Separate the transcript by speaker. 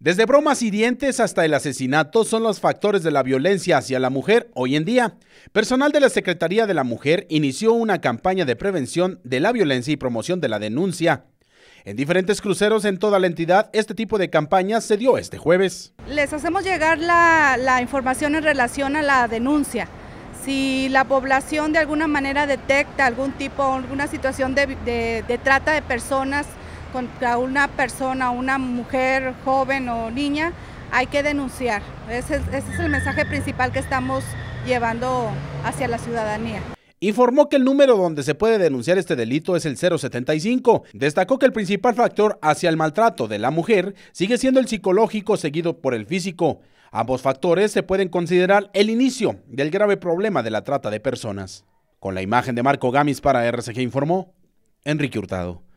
Speaker 1: Desde bromas y dientes hasta el asesinato son los factores de la violencia hacia la mujer hoy en día. Personal de la Secretaría de la Mujer inició una campaña de prevención de la violencia y promoción de la denuncia. En diferentes cruceros en toda la entidad, este tipo de campaña se dio este jueves.
Speaker 2: Les hacemos llegar la, información en relación a la denuncia. Si la población de alguna manera detecta algún tipo, alguna situación de trata de personas, contra una persona, una mujer joven o niña, hay que denunciar. Ese, es el mensaje principal que estamos llevando hacia la ciudadanía
Speaker 1: informó que el número donde se puede denunciar este delito es el 075. Destacó que el principal factor hacia el maltrato de la mujer sigue siendo el psicológico seguido por el físico. Ambos factores se pueden considerar el inicio del grave problema de la trata de personas. Con la imagen de Marco Gamis para RCG informó Enrique Hurtado.